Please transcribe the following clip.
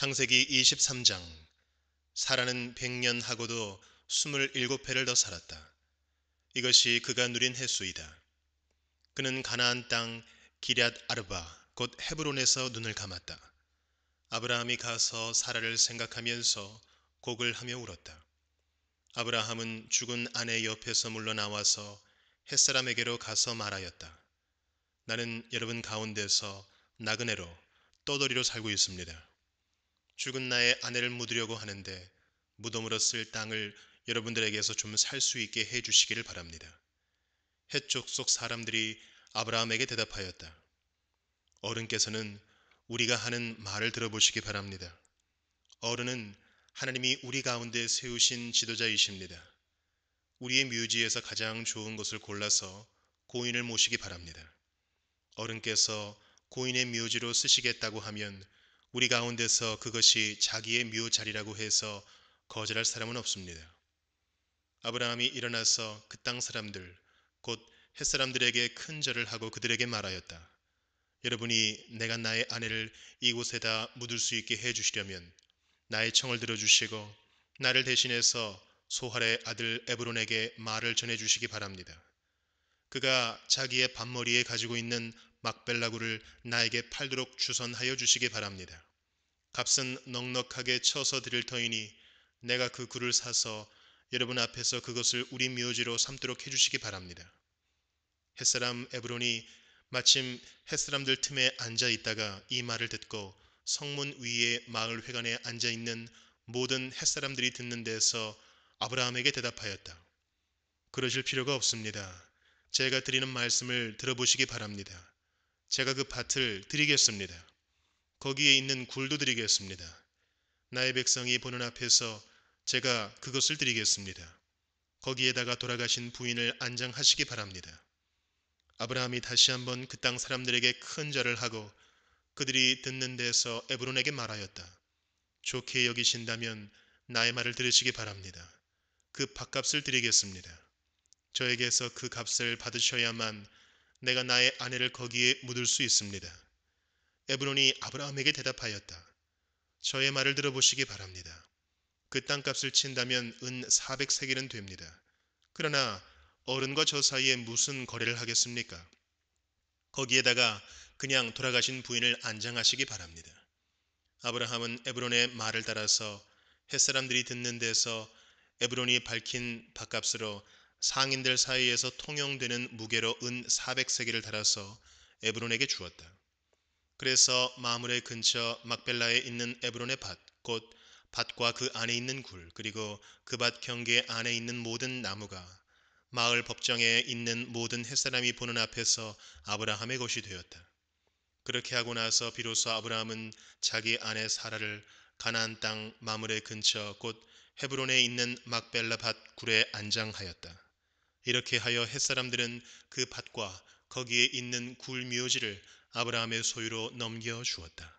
창세기 23장 사라는 100년 하고도 27회를 더 살았다. 이것이 그가 누린 횟수이다. 그는 가나안 땅 기랏 아르바 곧 헤브론에서 눈을 감았다. 아브라함이 가서 사라를 생각하면서 곡을 하며 울었다. 아브라함은 죽은 아내 옆에서 물러나와서 햇사람에게로 가서 말하였다. 나는 여러분 가운데서 나그네로 떠돌이로 살고 있습니다. 죽은 나의 아내를 묻으려고 하는데 무덤으로 쓸 땅을 여러분들에게서 좀 살 수 있게 해 주시기를 바랍니다. 해쪽 속 사람들이 아브라함에게 대답하였다. 어른께서는 우리가 하는 말을 들어보시기 바랍니다. 어른은 하나님이 우리 가운데 세우신 지도자이십니다. 우리의 묘지에서 가장 좋은 것을 골라서 고인을 모시기 바랍니다. 어른께서 고인의 묘지로 쓰시겠다고 하면 우리 가운데서 그것이 자기의 묘자리라고 해서 거절할 사람은 없습니다. 아브라함이 일어나서 그 땅 사람들, 곧 햇사람들에게 큰 절을 하고 그들에게 말하였다. 여러분이 내가 나의 아내를 이곳에다 묻을 수 있게 해주시려면 나의 청을 들어주시고 나를 대신해서 소활의 아들 에브론에게 말을 전해주시기 바랍니다. 그가 자기의 밤머리에 가지고 있는 막벨라구를 나에게 팔도록 주선하여 주시기 바랍니다. 값은 넉넉하게 쳐서 드릴 터이니 내가 그 굴을 사서 여러분 앞에서 그것을 우리 묘지로 삼도록 해주시기 바랍니다. 햇사람 에브론이 마침 햇사람들 틈에 앉아 있다가 이 말을 듣고 성문 위에 마을 회관에 앉아 있는 모든 햇사람들이 듣는 데서 아브라함에게 대답하였다. 그러실 필요가 없습니다. 제가 드리는 말씀을 들어보시기 바랍니다. 제가 그 밭을 드리겠습니다. 거기에 있는 굴도 드리겠습니다. 나의 백성이 보는 앞에서 제가 그것을 드리겠습니다. 거기에다가 돌아가신 부인을 안장하시기 바랍니다. 아브라함이 다시 한번 그 땅 사람들에게 큰 절을 하고 그들이 듣는 데서 에브론에게 말하였다. 좋게 여기신다면 나의 말을 들으시기 바랍니다. 그 밥값을 드리겠습니다. 저에게서 그 값을 받으셔야만 내가 나의 아내를 거기에 묻을 수 있습니다. 에브론이 아브라함에게 대답하였다. 저의 말을 들어보시기 바랍니다. 그 땅값을 친다면 은 400세겔은 됩니다. 그러나 어른과 저 사이에 무슨 거래를 하겠습니까? 거기에다가 그냥 돌아가신 부인을 안장하시기 바랍니다. 아브라함은 에브론의 말을 따라서 햇사람들이 듣는 데서 에브론이 밝힌 밥값으로 상인들 사이에서 통용되는 무게로 은 400세기를 달아서 에브론에게 주었다. 그래서 마물의 근처 막벨라에 있는 에브론의 밭, 곧 밭과 그 안에 있는 굴, 그리고 그 밭 경계 안에 있는 모든 나무가 마을 법정에 있는 모든 햇사람이 보는 앞에서 아브라함의 것이 되었다. 그렇게 하고 나서 비로소 아브라함은 자기 아내 사라를 가나안 땅 마물의 근처 곧 헤브론에 있는 막벨라 밭 굴에 안장하였다. 이렇게 하여 햇사람들은 그 밭과 거기에 있는 굴 묘지를 아브라함의 소유로 넘겨 주었다.